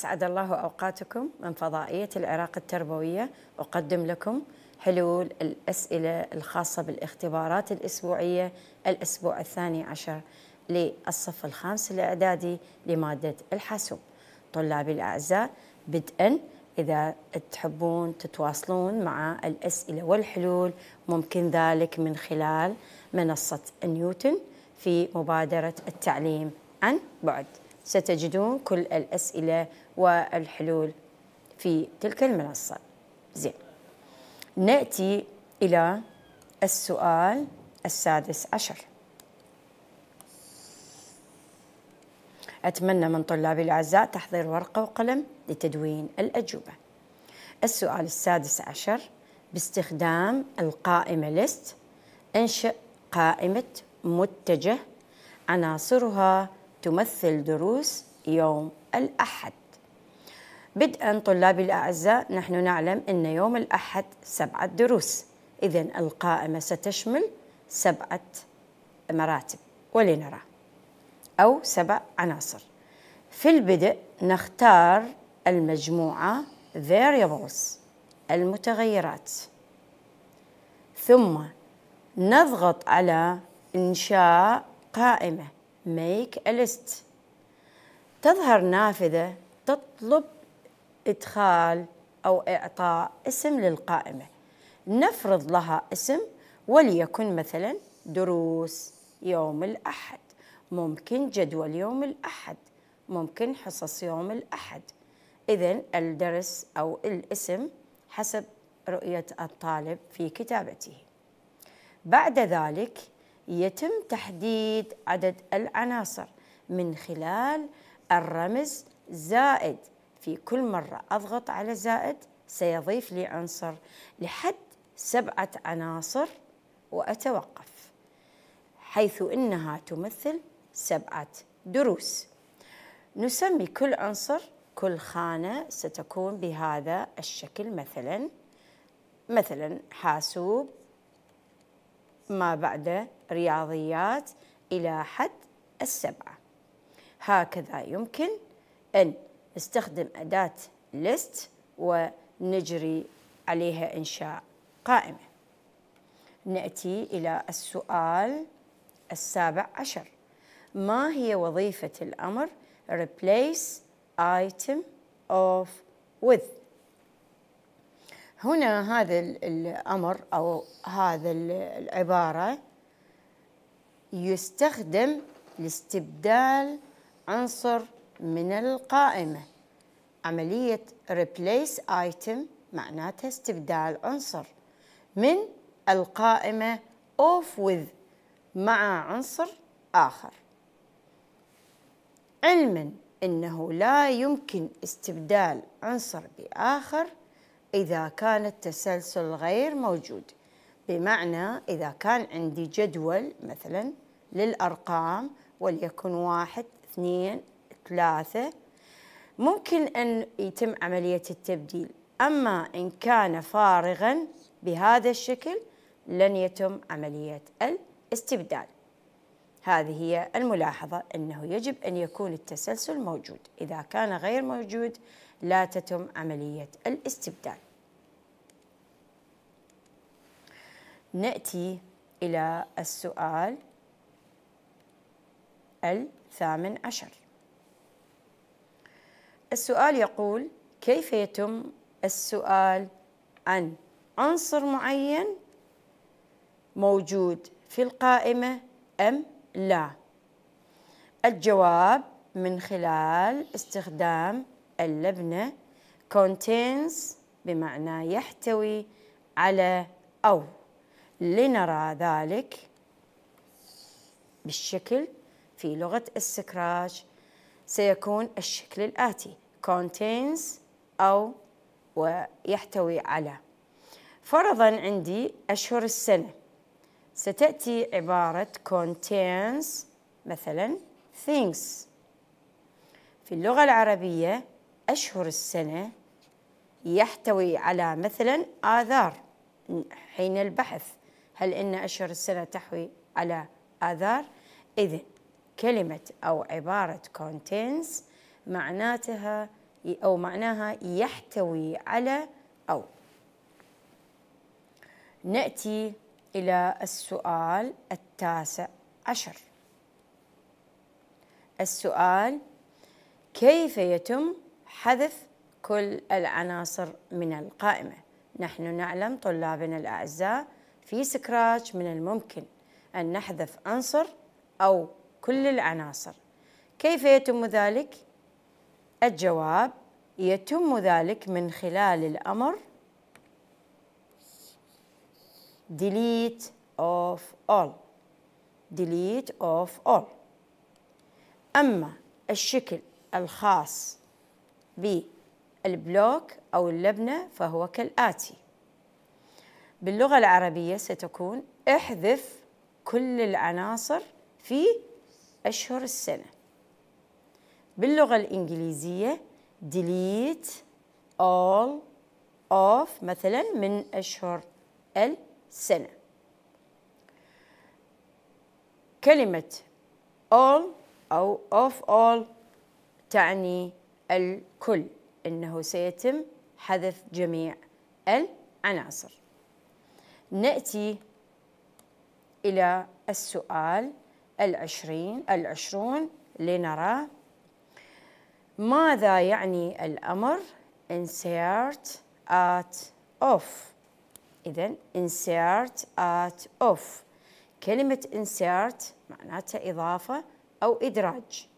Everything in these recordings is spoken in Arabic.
أسعد الله أوقاتكم من فضائية العراق التربوية أقدم لكم حلول الأسئلة الخاصة بالاختبارات الأسبوعية الأسبوع الثاني عشر للصف الخامس الإعدادي لمادة الحاسوب طلابي الأعزاء بدءا إذا تحبون تتواصلون مع الأسئلة والحلول ممكن ذلك من خلال منصة نيوتن في مبادرة التعليم عن بعد ستجدون كل الأسئلة والحلول في تلك المنصة زين نأتي إلى السؤال السادس عشر أتمنى من طلابي الأعزاء تحضير ورقة وقلم لتدوين الأجوبة السؤال السادس عشر باستخدام القائمة ليست انشئ قائمة متجه عناصرها تمثل دروس يوم الأحد بدءا طلابي الأعزاء نحن نعلم أن يوم الأحد سبعة دروس إذا القائمة ستشمل سبعة مراتب ولنرى أو سبع عناصر في البدء نختار المجموعة variables المتغيرات ثم نضغط على إنشاء قائمة make a list تظهر نافذة تطلب إدخال أو إعطاء اسم للقائمة نفرض لها اسم وليكن مثلا دروس يوم الأحد ممكن جدول يوم الأحد ممكن حصص يوم الأحد إذا الدرس أو الاسم حسب رؤية الطالب في كتابته بعد ذلك يتم تحديد عدد العناصر من خلال الرمز زائد في كل مرة أضغط على زائد سيضيف لي عنصر لحد سبعة عناصر وأتوقف حيث إنها تمثل سبعة دروس نسمي كل عنصر كل خانة ستكون بهذا الشكل مثلا مثلا حاسوب ما بعد رياضيات إلى حد السبعة هكذا يمكن أن نستخدم أداة list ونجري عليها إنشاء قائمة نأتي إلى السؤال السابع عشر ما هي وظيفة الأمر replace item of with هنا هذا الأمر أو هذا العبارة يستخدم لاستبدال عنصر من القائمة عملية replace item معناتها استبدال عنصر من القائمة of with مع عنصر آخر علما أنه لا يمكن استبدال عنصر بآخر إذا كان التسلسل غير موجود بمعنى إذا كان عندي جدول مثلا للأرقام وليكن واحد اثنين ثلاثة ممكن أن يتم عملية التبديل أما إن كان فارغا بهذا الشكل لن يتم عملية الاستبدال هذه هي الملاحظة أنه يجب أن يكون التسلسل موجود إذا كان غير موجود لا تتم عملية الاستبدال نأتي إلى السؤال الثامن عشر السؤال يقول كيف يتم السؤال عن عنصر معين موجود في القائمة أم لا الجواب من خلال استخدام اللبنة contains بمعنى يحتوي على أو لنرى ذلك بالشكل في لغة السكراج سيكون الشكل الآتي contains أو ويحتوي على فرضا عندي أشهر السنة ستأتي عبارة contains مثلا things في اللغة العربية أشهر السنة يحتوي على مثلا آذار حين البحث هل إن أشهر السنة تحوي على آذار إذا كلمة أو عبارة contains معناتها أو معناها يحتوي على أو نأتي إلى السؤال التاسع عشر السؤال كيف يتم حذف كل العناصر من القائمة نحن نعلم طلابنا الأعزاء في سكراتش من الممكن أن نحذف عنصر أو كل العناصر كيف يتم ذلك؟ الجواب يتم ذلك من خلال الأمر delete of all delete of all أما الشكل الخاص بالبلوك أو اللبنة فهو كالآتي باللغة العربية ستكون احذف كل العناصر في أشهر السنة باللغة الإنجليزية delete all of مثلا من أشهر السنة كلمة all أو of all تعني الكل أنه سيتم حذف جميع العناصر نأتي إلى السؤال العشرين العشرون لنرى ماذا يعني الأمر insert at off إذا insert at off كلمة insert معناتها إضافة أو إدراج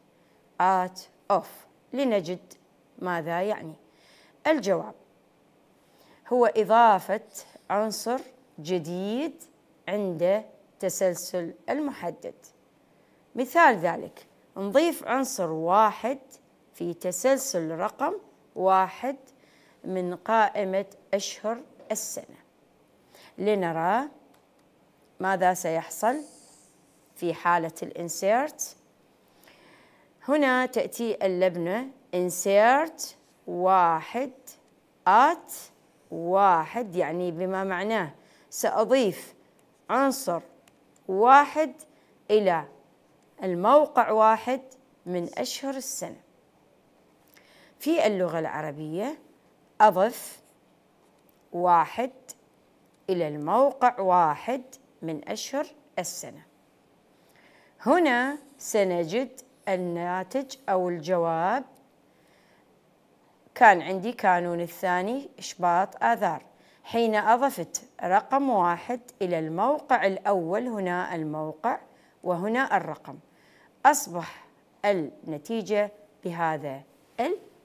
at off لنجد ماذا يعني الجواب هو إضافة عنصر جديد عند تسلسل المحدد مثال ذلك نضيف عنصر واحد في تسلسل رقم واحد من قائمة أشهر السنة لنرى ماذا سيحصل في حالة الإنسيرت هنا تأتي اللبنة insert واحد at واحد يعني بما معناه سأضيف عنصر واحد إلى الموقع واحد من أشهر السنة في اللغة العربية أضف واحد إلى الموقع واحد من أشهر السنة هنا سنجد الناتج أو الجواب كان عندي كانون الثاني إشباط آذار حين أضفت رقم واحد إلى الموقع الأول هنا الموقع وهنا الرقم أصبح النتيجة بهذا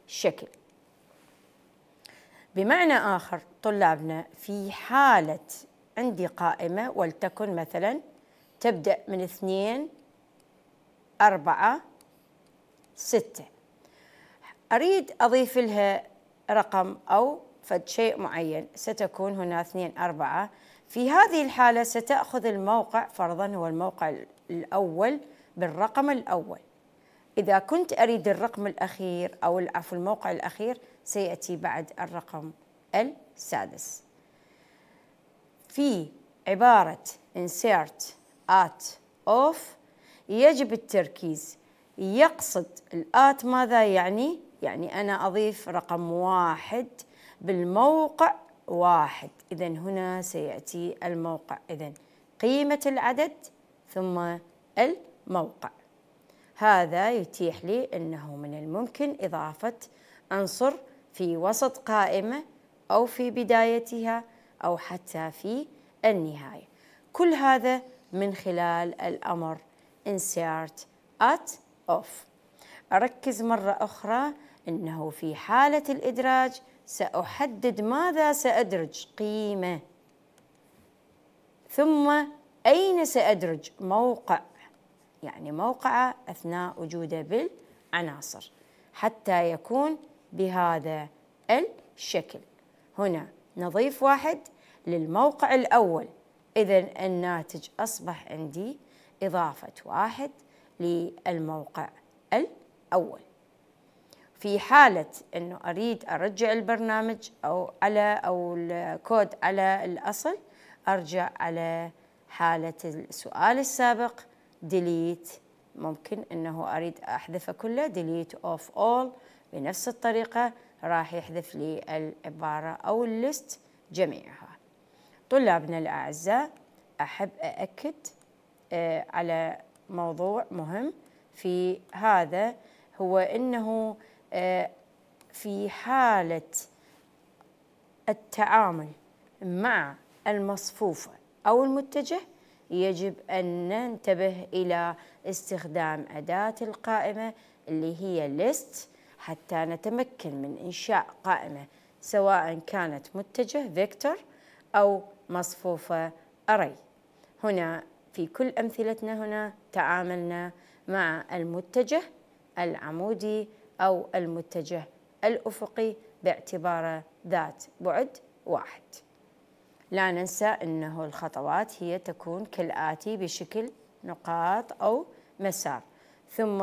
الشكل بمعنى آخر طلابنا في حالة عندي قائمة ولتكن مثلا تبدأ من اثنين أربعة ستة أريد أضيف لها رقم أو فد شيء معين ستكون هنا اثنين أربعة في هذه الحالة ستأخذ الموقع فرضا هو الموقع الأول بالرقم الأول إذا كنت أريد الرقم الأخير أو العفو الموقع الأخير سيأتي بعد الرقم السادس في عبارة insert at off يجب التركيز يقصد الآت ماذا يعني؟ يعني أنا أضيف رقم واحد بالموقع واحد إذا هنا سيأتي الموقع إذا قيمة العدد ثم الموقع هذا يتيح لي أنه من الممكن إضافة عنصر في وسط قائمة أو في بدايتها أو حتى في النهاية كل هذا من خلال الأمر insert at off أركز مرة أخرى أنه في حالة الإدراج سأحدد ماذا سأدرج قيمة ثم أين سأدرج موقع يعني موقعه أثناء وجوده بالعناصر حتى يكون بهذا الشكل هنا نضيف واحد للموقع الأول إذا الناتج أصبح عندي إضافة واحد للموقع الأول في حالة أنه أريد أرجع البرنامج أو على أو الكود على الأصل أرجع على حالة السؤال السابق delete ممكن أنه أريد أحذفه كله delete of all بنفس الطريقة راح يحذف لي العبارة أو الليست جميعها طلابنا الأعزاء أحب أأكد آه، على موضوع مهم في هذا هو انه آه، في حاله التعامل مع المصفوفه او المتجه يجب ان ننتبه الى استخدام اداه القائمه اللي هي ليست حتى نتمكن من انشاء قائمه سواء كانت متجه فيكتور او مصفوفه اري هنا في كل أمثلتنا هنا تعاملنا مع المتجه العمودي أو المتجه الأفقي باعتباره ذات بعد واحد لا ننسى أنه الخطوات هي تكون كالآتي بشكل نقاط أو مسار ثم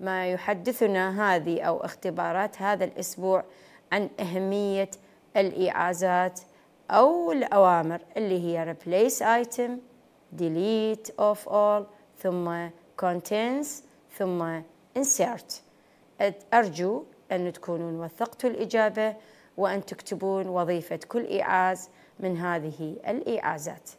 ما يحدثنا هذه أو اختبارات هذا الأسبوع عن أهمية الإيعازات أو الأوامر اللي هي replace item delete of all ثم contents ثم insert أرجو أن تكونون وثقتوا الإجابة وأن تكتبون وظيفة كل إيعاز من هذه الإيعازات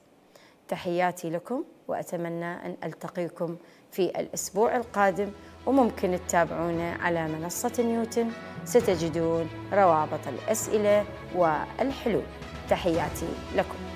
تحياتي لكم وأتمنى أن ألتقيكم في الأسبوع القادم وممكن تتابعونا على منصة نيوتن ستجدون روابط الأسئلة والحلول تحياتي لكم